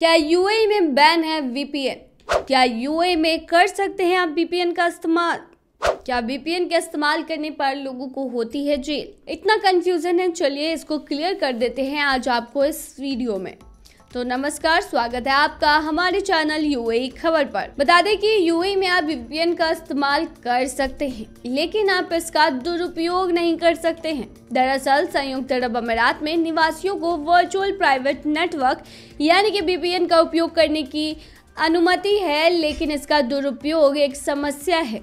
क्या यूएई में बैन है वीपीएन क्या यूएई में कर सकते हैं आप वीपीएन का इस्तेमाल क्या वीपीएन का इस्तेमाल करने पर लोगों को होती है जेल इतना कंफ्यूजन है चलिए इसको क्लियर कर देते हैं आज आपको इस वीडियो में तो नमस्कार स्वागत है आपका हमारे चैनल यूएई खबर पर बता दें कि यूएई में आप वीपीएन का इस्तेमाल कर सकते हैं लेकिन आप इसका दुरुपयोग नहीं कर सकते हैं दरअसल संयुक्त अरब अमीरात में निवासियों को वर्चुअल प्राइवेट नेटवर्क यानी कि वीपीएन का उपयोग करने की अनुमति है लेकिन इसका दुरुपयोग एक समस्या है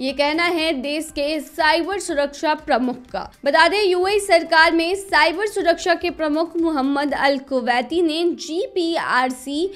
ये कहना है देश के साइबर सुरक्षा प्रमुख का बता दें यूएई सरकार में साइबर सुरक्षा के प्रमुख मोहम्मद अल कुवैती ने जीपीआरसी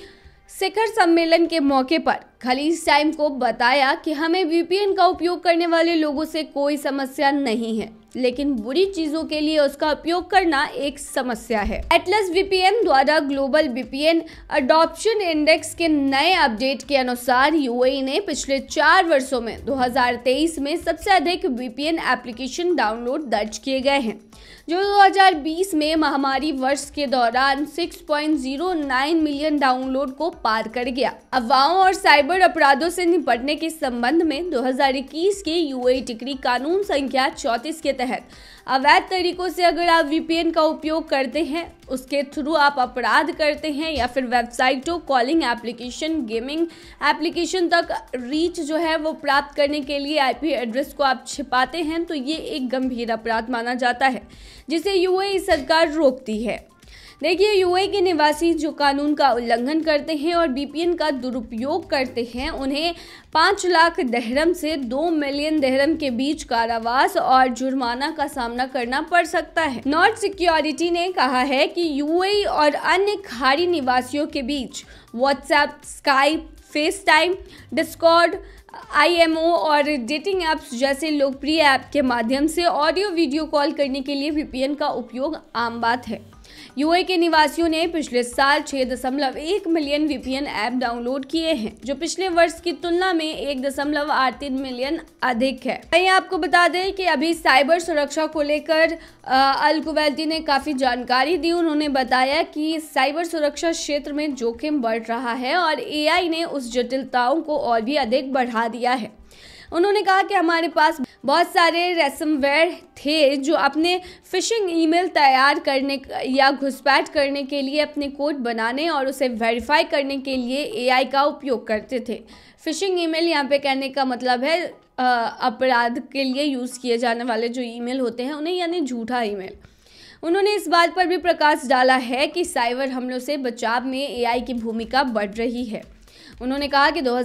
शिखर सम्मेलन के मौके पर खलीज टाइम को बताया कि हमें वीपीएन का उपयोग करने वाले लोगों से कोई समस्या नहीं है लेकिन बुरी चीजों के लिए उसका उपयोग करना एक समस्या है एटलस वीपीएन द्वारा ग्लोबल वीपीएन अडॉप्शन इंडेक्स के नए अपडेट के अनुसार यूएई e ने पिछले चार वर्षों में 2023 में सबसे अधिक वीपीएन एप्लीकेशन डाउनलोड दर्ज किए गए हैं जो 2020 में महामारी वर्ष के दौरान 6.09 मिलियन डाउनलोड को पार कर गया अफवाहों और साइबर साइबर अपराधों से निपटने के संबंध में 2021 के यूएई डिग्री कानून संख्या 34 के तहत अवैध तरीकों से अगर आप वीपीएन का उपयोग करते हैं उसके थ्रू आप अपराध करते हैं या फिर वेबसाइटों कॉलिंग एप्लीकेशन गेमिंग एप्लीकेशन तक रीच जो है वो प्राप्त करने के लिए आईपी एड्रेस को आप छिपाते हैं तो ये एक गंभीर अपराध माना जाता है जिसे यूएई सरकार रोकती है देखिए यूए के निवासी जो कानून का उल्लंघन करते हैं और बीपीएन का दुरुपयोग करते हैं उन्हें पाँच लाख दहरम से दो मिलियन दहरम के बीच कारावास और जुर्माना का सामना करना पड़ सकता है नॉर्थ सिक्योरिटी ने कहा है कि यूए और अन्य खाड़ी निवासियों के बीच WhatsApp Skype FaceTime Discord IMO और डेटिंग ऐप्स जैसे लोकप्रिय ऐप के माध्यम से ऑडियो वीडियो कॉल करने के लिए वीपीएन का उपयोग आम बात है यूए के निवासियों ने पिछले साल छह दशमलव एक मिलियन वीपीएन ऐप डाउनलोड किए हैं जो पिछले वर्ष की तुलना में एक दशमलव आठ तीन मिलियन अधिक है वही आपको बता दें कि अभी साइबर सुरक्षा को लेकर अल कुवैती ने काफ़ी जानकारी दी उन्होंने बताया कि साइबर सुरक्षा क्षेत्र में जोखिम बढ़ रहा है और ए ने उस जटिलताओं को और भी अधिक बढ़ा दिया है उन्होंने कहा कि हमारे पास बहुत सारे रेसमवेयर थे जो अपने फ़िशिंग ईमेल तैयार करने या घुसपैठ करने के लिए अपने कोड बनाने और उसे वेरीफाई करने के लिए एआई का उपयोग करते थे फ़िशिंग ईमेल यहाँ पे कहने का मतलब है अपराध के लिए यूज़ किए जाने वाले जो ईमेल होते हैं उन्हें यानी झूठा ईमेल उन्होंने इस बात पर भी प्रकाश डाला है कि साइबर हमलों से बचाव में एआई की भूमिका बढ़ रही है उन्होंने कहा कि दो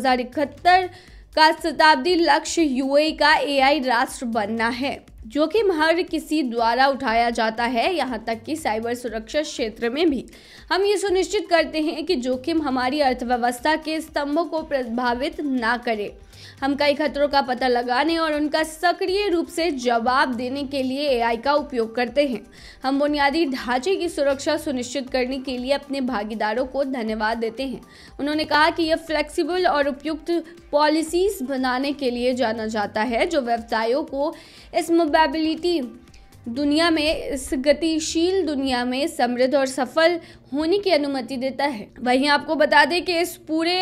का शताब्दी लक्ष्य यूएई का एआई राष्ट्र बनना है जो कि हर किसी द्वारा उठाया जाता है यहाँ तक कि साइबर सुरक्षा क्षेत्र में भी हम ये सुनिश्चित करते हैं कि जोखिम हमारी अर्थव्यवस्था के स्तंभों को प्रभावित ना करे हम कई खतरों का पता लगाने और उनका सक्रिय रूप से जवाब देने के लिए एआई का उपयोग करते हैं हम बुनियादी ढांचे की सुरक्षा सुनिश्चित करने के लिए अपने भागीदारों को धन्यवाद देते हैं उन्होंने कहा कि यह फ्लेक्सिबल और उपयुक्त पॉलिसीज बनाने के लिए जाना जाता है जो व्यवसायों को इस मोबिलिटी दुनिया में इस गतिशील दुनिया में समृद्ध और सफल होने की अनुमति देता है वहीं आपको बता दें कि इस पूरे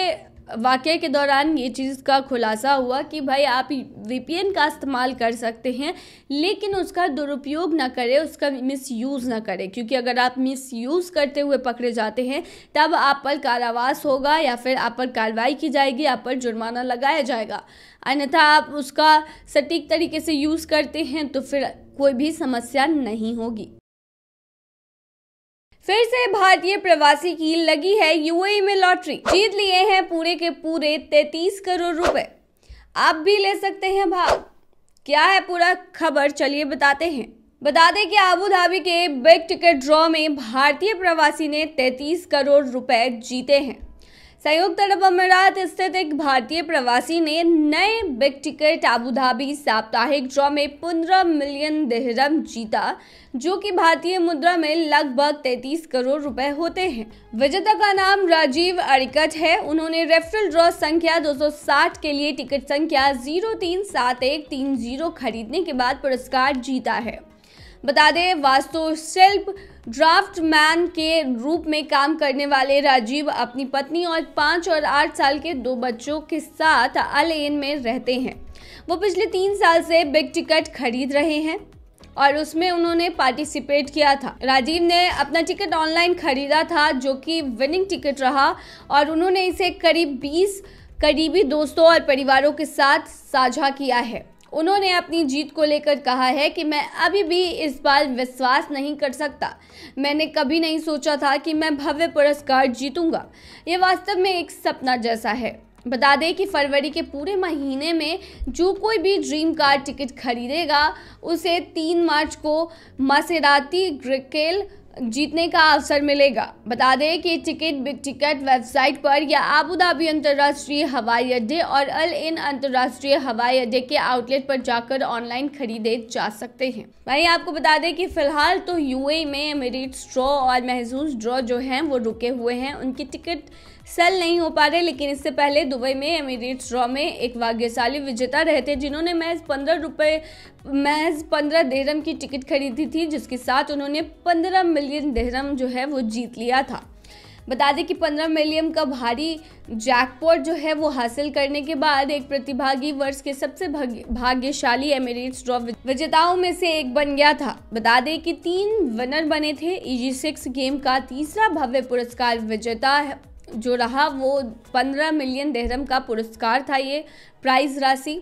वाक़े के दौरान ये चीज़ का खुलासा हुआ कि भाई आप वीपीएन का इस्तेमाल कर सकते हैं लेकिन उसका दुरुपयोग ना करें उसका मिसयूज़ ना करें क्योंकि अगर आप मिसयूज़ करते हुए पकड़े जाते हैं तब आप पर कारावास होगा या फिर आप पर कार्रवाई की जाएगी आप पर जुर्माना लगाया जाएगा अन्यथा आप उसका सटीक तरीके से यूज़ करते हैं तो फिर कोई भी समस्या नहीं होगी फिर से भारतीय प्रवासी की लगी है यूएई में लॉटरी जीत लिए हैं पूरे के पूरे 33 करोड़ रुपए आप भी ले सकते हैं भाग क्या है पूरा खबर चलिए बताते हैं बता दें कि आबू धाबी के बिग टिकट ड्रॉ में भारतीय प्रवासी ने 33 करोड़ रुपए जीते हैं संयुक्त अरब अमीरात स्थित एक भारतीय प्रवासी ने नए बिग टिकट आबूधाबी साप्ताहिक ड्रॉ में पंद्रह मिलियन देहरम जीता जो कि भारतीय मुद्रा में लगभग तैतीस करोड़ रुपए होते हैं विजेता का नाम राजीव अरिकट है उन्होंने रेफरल ड्रॉ संख्या 260 के लिए टिकट संख्या जीरो तीन सात एक तीन जीरो खरीदने के बाद पुरस्कार जीता है बता दें वास्तुशिल्प ड्राफ्ट मैन के रूप में काम करने वाले राजीव अपनी पत्नी और पाँच और आठ साल के दो बच्चों के साथ अल एन में रहते हैं वो पिछले तीन साल से बिग टिकट खरीद रहे हैं और उसमें उन्होंने पार्टिसिपेट किया था राजीव ने अपना टिकट ऑनलाइन खरीदा था जो कि विनिंग टिकट रहा और उन्होंने इसे करीब 20 करीबी दोस्तों और परिवारों के साथ साझा किया है उन्होंने अपनी जीत को लेकर कहा है कि मैं अभी भी इस बार विश्वास नहीं कर सकता मैंने कभी नहीं सोचा था कि मैं भव्य पुरस्कार जीतूंगा ये वास्तव में एक सपना जैसा है बता दें कि फरवरी के पूरे महीने में जो कोई भी ड्रीम कार टिकट खरीदेगा उसे तीन मार्च को मसेराती ग्रिकेल जीतने का अवसर मिलेगा बता दें कि टिकट बिग टिकट वेबसाइट पर या आबू धाबी अंतर्राष्ट्रीय हवाई अड्डे और अल इन अंतर्राष्ट्रीय हवाई अड्डे के आउटलेट पर जाकर ऑनलाइन खरीदे जा सकते हैं वहीं आपको बता दें कि फिलहाल तो यूए में मेरिट ड्रॉ और महजूस ड्रॉ जो हैं वो रुके हुए हैं उनकी टिकट सेल नहीं हो पा रहे लेकिन इससे पहले दुबई में एमिरेट्स ड्रॉ में एक भाग्यशाली विजेता रहे थे जिन्होंने महज पंद्रह रुपये महज पंद्रह देहरम की टिकट खरीदी थी जिसके साथ उन्होंने पंद्रह मिलियन देहरम जो है वो जीत लिया था बता दें कि 15 मिलियन का भारी जैकपॉट जो है वो हासिल करने के बाद एक प्रतिभागी वर्ष के सबसे भाग्यशाली एमिरेट्स ड्रॉ विजेताओं में से एक बन गया था बता दें कि तीन विनर बने थे ईजी e सिक्स गेम का तीसरा भव्य पुरस्कार विजेता जो रहा वो पंद्रह मिलियन देहरम का पुरस्कार था ये प्राइज राशि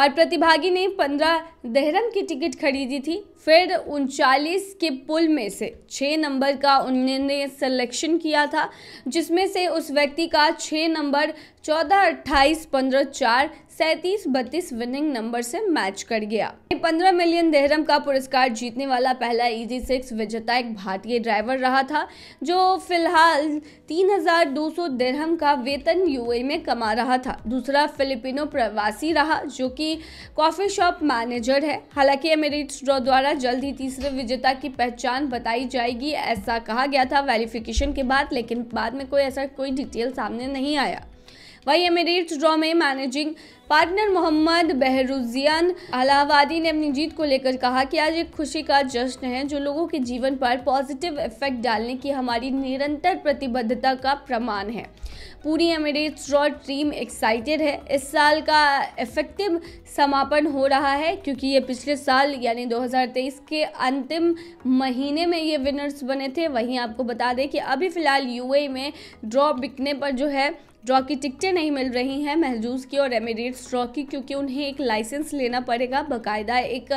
और प्रतिभागी ने पंद्रह देहरम की टिकट खरीदी थी फिर उनचालीस के पुल में से छः नंबर का उन्होंने सिलेक्शन किया था जिसमें से उस व्यक्ति का छः नंबर चौदह अट्ठाईस पंद्रह चार सैतीस बत्तीस विनिंग नंबर से मैच कर गया 15 मिलियन देहरम का पुरस्कार जीतने वाला पहला इजी सिक्स विजेता एक भारतीय ड्राइवर रहा था जो फिलहाल 3,200 देहरम का वेतन यूए में कमा रहा था दूसरा फिलिपिनो प्रवासी रहा जो कि कॉफ़ी शॉप मैनेजर है हालांकि एमिरेट्स ड्रॉ द्वारा जल्द ही तीसरे विजेता की पहचान बताई जाएगी ऐसा कहा गया था वेरिफिकेशन के बाद लेकिन बाद में कोई ऐसा कोई डिटेल सामने नहीं आया वहीं एमिरेट्स ड्रॉ में मैनेजिंग पार्टनर मोहम्मद बहरुजियान अलाहाबादी ने अपनी जीत को लेकर कहा कि आज एक खुशी का जश्न है जो लोगों के जीवन पर पॉजिटिव इफेक्ट डालने की हमारी निरंतर प्रतिबद्धता का प्रमाण है पूरी एमिरेट्स ड्रॉ टीम एक्साइटेड है इस साल का इफेक्टिव समापन हो रहा है क्योंकि ये पिछले साल यानी 2023 के अंतिम महीने में ये विनर्स बने थे वहीं आपको बता दें कि अभी फ़िलहाल यूएई में ड्रॉ बिकने पर जो है ड्रॉ की टिकटें नहीं मिल रही हैं महजूज की और एमिरेट्स ड्रॉ की क्योंकि उन्हें एक लाइसेंस लेना पड़ेगा बाकायदा एक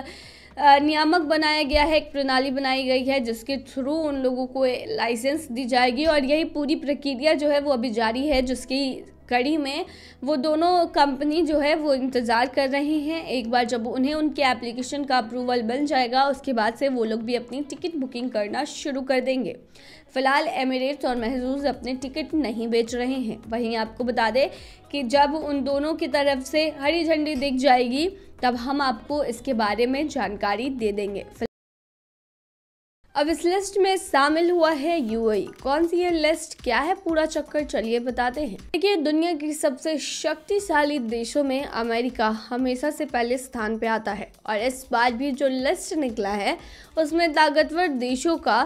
नियामक बनाया गया है एक प्रणाली बनाई गई है जिसके थ्रू उन लोगों को लाइसेंस दी जाएगी और यही पूरी प्रक्रिया जो है वो अभी जारी है जिसकी कड़ी में वो दोनों कंपनी जो है वो इंतज़ार कर रहे हैं एक बार जब उन्हें उनके एप्लीकेशन का अप्रूवल मिल जाएगा उसके बाद से वो लोग भी अपनी टिकट बुकिंग करना शुरू कर देंगे फ़िलहाल एमिरेट्स और महजूज अपने टिकट नहीं बेच रहे हैं वहीं आपको बता दें कि जब उन दोनों की तरफ से हरी झंडी दिख जाएगी तब हम आपको इसके बारे में जानकारी दे देंगे अब इस लिस्ट में शामिल हुआ है यूएई e। कौन सी ये लिस्ट क्या है पूरा चक्कर चलिए बताते हैं देखिए दुनिया की सबसे शक्तिशाली देशों में अमेरिका हमेशा से पहले स्थान पे आता है और इस बार भी जो लिस्ट निकला है उसमें ताकतवर देशों का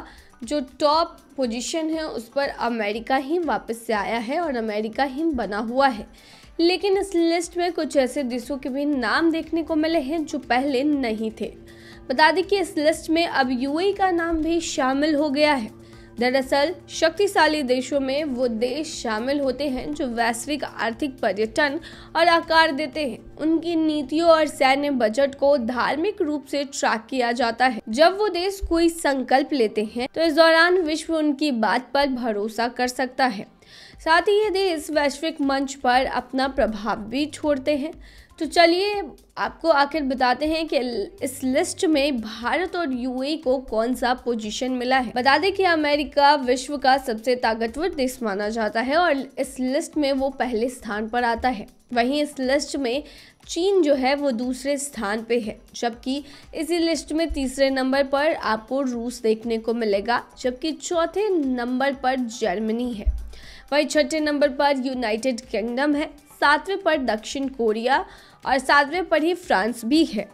जो टॉप पोजीशन है उस पर अमेरिका ही वापस से आया है और अमेरिका ही बना हुआ है लेकिन इस लिस्ट में कुछ ऐसे देशों के भी नाम देखने को मिले हैं जो पहले नहीं थे बता दें कि इस लिस्ट में अब यूएई e का नाम भी शामिल हो गया है दरअसल शक्तिशाली देशों में वो देश शामिल होते हैं जो वैश्विक आर्थिक पर्यटन और आकार देते हैं उनकी नीतियों और सैन्य बजट को धार्मिक रूप से ट्रैक किया जाता है जब वो देश कोई संकल्प लेते हैं तो इस दौरान विश्व उनकी बात पर भरोसा कर सकता है साथ ही ये देश वैश्विक मंच पर अपना प्रभाव भी छोड़ते हैं तो चलिए आपको आखिर बताते हैं कि इस लिस्ट में भारत और यूएई को कौन सा पोजीशन मिला है बता दें कि अमेरिका विश्व का सबसे ताकतवर देश माना जाता है और इस लिस्ट में वो पहले स्थान पर आता है वहीं इस लिस्ट में चीन जो है वो दूसरे स्थान पे है जबकि इसी लिस्ट में तीसरे नंबर पर आपको रूस देखने को मिलेगा जबकि चौथे नंबर पर जर्मनी है वही छठे नंबर पर यूनाइटेड किंगडम है सातवें पर दक्षिण कोरिया और सातवें पर ही फ्रांस भी है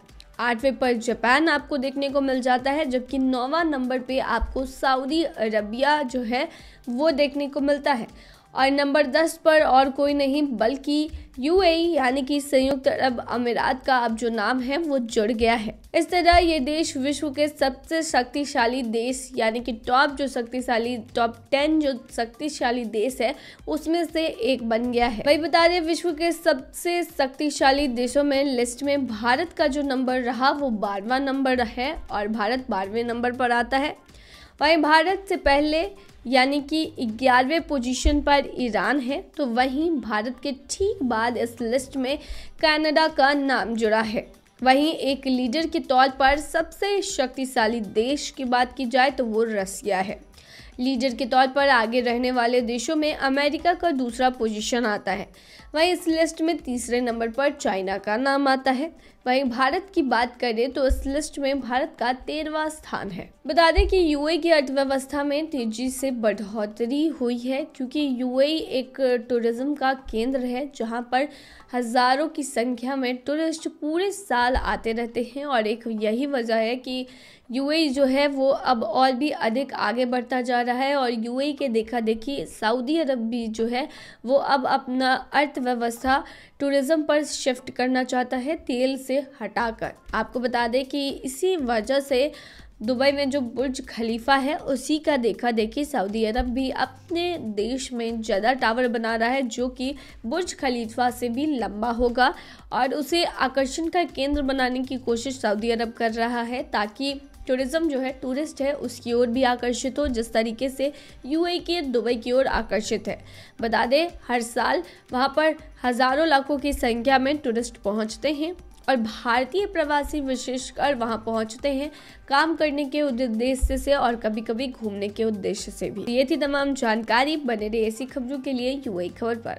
आठवें पर जापान आपको देखने को मिल जाता है जबकि नौवा नंबर पे आपको सऊदी अरबिया जो है वो देखने को मिलता है और नंबर दस पर और कोई नहीं बल्कि यूएई यानी कि संयुक्त अरब अमीरात का अब जो नाम है वो जुड़ गया है इस तरह ये देश विश्व के सबसे शक्तिशाली देश यानी कि टॉप जो शक्तिशाली टॉप टेन जो शक्तिशाली देश है उसमें से एक बन गया है वही बता रहे विश्व के सबसे शक्तिशाली देशों में लिस्ट में भारत का जो नंबर रहा वो बारवा नंबर है और भारत बारहवें नंबर पर आता है वही भारत से पहले यानी कि ग्यारहवें पोजीशन पर ईरान है तो वहीं भारत के ठीक बाद इस लिस्ट में कनाडा का नाम जुड़ा है वहीं एक लीडर के तौर पर सबसे शक्तिशाली देश की बात की जाए तो वो रसिया है लीडर के तौर पर आगे रहने वाले देशों में अमेरिका का दूसरा पोजीशन आता है वहीं इस लिस्ट में तीसरे नंबर पर चाइना का नाम आता है वहीं भारत की बात करें तो इस लिस्ट में भारत का तेरहवा स्थान है बता दें कि यूएई की अर्थव्यवस्था में तेजी से बढ़ोतरी हुई है क्योंकि यूएई एक टूरिज्म का केंद्र है जहां पर हजारों की संख्या में टूरिस्ट पूरे साल आते रहते हैं और एक यही वजह है कि यूएई जो है वो अब और भी अधिक आगे बढ़ता जा रहा है और यूएई के देखा देखी सऊदी अरब भी जो है वो अब अपना अर्थ अर्थव्यवस्था टूरिज्म पर शिफ्ट करना चाहता है तेल से हटाकर आपको बता दें कि इसी वजह से दुबई में जो बुर्ज खलीफा है उसी का देखा देखी सऊदी अरब भी अपने देश में ज़्यादा टावर बना रहा है जो कि बुर्ज खलीफा से भी लंबा होगा और उसे आकर्षण का केंद्र बनाने की कोशिश सऊदी अरब कर रहा है ताकि टूरिज़्म जो है टूरिस्ट है उसकी ओर भी आकर्षित हो जिस तरीके से यूएई के दुबई की ओर आकर्षित है बता दें हर साल वहाँ पर हज़ारों लाखों की संख्या में टूरिस्ट पहुँचते हैं और भारतीय प्रवासी विशेषकर वहाँ पहुँचते हैं काम करने के उद्देश्य से और कभी कभी घूमने के उद्देश्य से भी ये थी तमाम जानकारी बने रही ऐसी खबरों के लिए यूएई खबर पर